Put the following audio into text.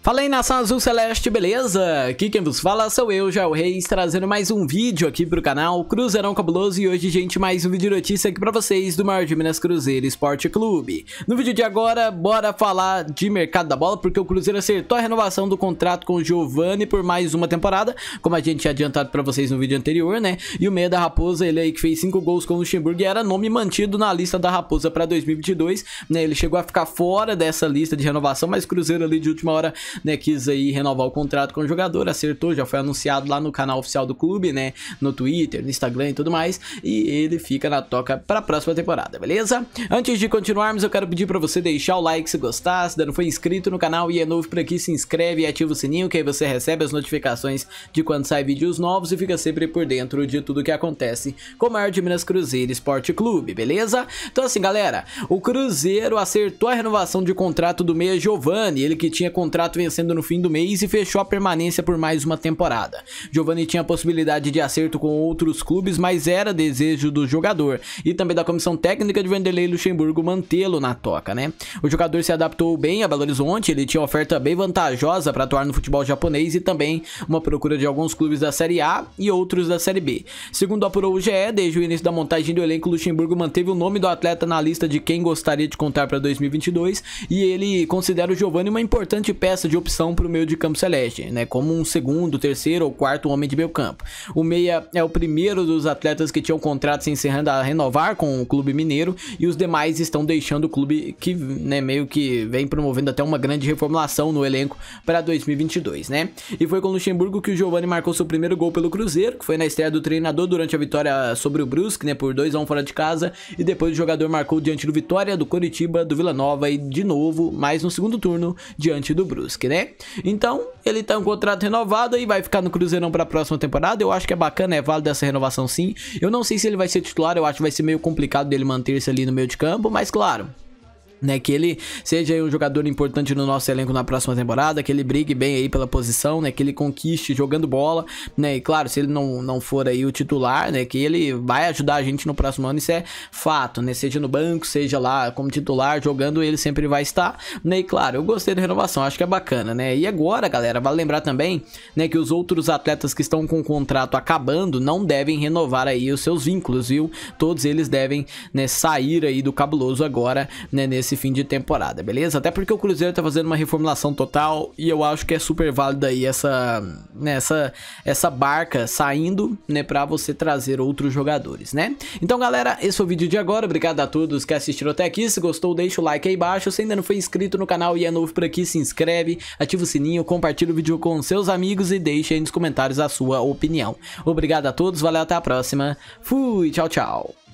Fala aí nação azul celeste, beleza? Aqui quem vos fala sou eu, Joel Reis, trazendo mais um vídeo aqui pro canal Cruzeirão Cabuloso e hoje, gente, mais um vídeo de notícia aqui pra vocês do maior de Minas Cruzeiro Esporte Clube. No vídeo de agora, bora falar de mercado da bola, porque o Cruzeiro acertou a renovação do contrato com o Giovani por mais uma temporada, como a gente tinha adiantado pra vocês no vídeo anterior, né? E o meia da Raposa, ele aí que fez 5 gols com o Luxemburgo e era nome mantido na lista da Raposa pra 2022, né? Ele chegou a ficar fora dessa lista de renovação, mas o Cruzeiro ali de última hora né, quis aí renovar o contrato com o jogador, acertou, já foi anunciado lá no canal oficial do clube, né, no Twitter, no Instagram e tudo mais, e ele fica na toca para a próxima temporada, beleza? Antes de continuarmos, eu quero pedir para você deixar o like se gostar, se ainda não foi inscrito no canal e é novo por aqui, se inscreve e ativa o sininho, que aí você recebe as notificações de quando sai vídeos novos e fica sempre por dentro de tudo que acontece com o maior de Minas Cruzeiro Esporte Clube, beleza? Então assim, galera, o Cruzeiro acertou a renovação de contrato do meia Giovani, ele que tinha contrato vencendo no fim do mês e fechou a permanência por mais uma temporada. Giovani tinha possibilidade de acerto com outros clubes, mas era desejo do jogador e também da comissão técnica de Vanderlei Luxemburgo mantê-lo na toca, né? O jogador se adaptou bem a Belo Horizonte, ele tinha oferta bem vantajosa para atuar no futebol japonês e também uma procura de alguns clubes da Série A e outros da Série B. Segundo apurou o GE, desde o início da montagem do elenco, Luxemburgo manteve o nome do atleta na lista de quem gostaria de contar para 2022 e ele considera o Giovani uma importante peça de opção para o meio de campo celeste, né? Como um segundo, terceiro ou quarto homem de meio campo. O meia é o primeiro dos atletas que tinham contrato se encerrando a renovar com o clube mineiro e os demais estão deixando o clube que, né, meio que vem promovendo até uma grande reformulação no elenco para 2022, né? E foi com o Luxemburgo que o Giovani marcou seu primeiro gol pelo Cruzeiro, que foi na estreia do treinador durante a vitória sobre o Brusque, né, por 2 a 1 um fora de casa, e depois o jogador marcou diante do Vitória, do Coritiba, do Vila Nova e de novo, mais no segundo turno, diante do Brusque. Brusque, né? Então, ele tem tá um contrato renovado e vai ficar no Cruzeirão para a próxima temporada. Eu acho que é bacana, é válido essa renovação sim. Eu não sei se ele vai ser titular, eu acho que vai ser meio complicado dele manter-se ali no meio de campo, mas claro, né, que ele seja um jogador importante no nosso elenco na próxima temporada, que ele brigue bem aí pela posição, né, que ele conquiste jogando bola, né, e claro, se ele não, não for aí o titular, né, que ele vai ajudar a gente no próximo ano, isso é fato, né, seja no banco, seja lá como titular, jogando, ele sempre vai estar, né, e claro, eu gostei da renovação, acho que é bacana, né, e agora, galera, vale lembrar também, né, que os outros atletas que estão com o contrato acabando não devem renovar aí os seus vínculos, viu, todos eles devem, né, sair aí do cabuloso agora, né, nesse esse fim de temporada, beleza? Até porque o Cruzeiro tá fazendo uma reformulação total e eu acho que é super válido aí essa, né, essa, essa barca saindo, né, pra você trazer outros jogadores, né? Então, galera, esse foi o vídeo de agora. Obrigado a todos que assistiram até aqui. Se gostou, deixa o like aí embaixo. Se ainda não foi inscrito no canal e é novo por aqui, se inscreve, ativa o sininho, compartilha o vídeo com seus amigos e deixa aí nos comentários a sua opinião. Obrigado a todos, valeu, até a próxima. Fui, tchau, tchau.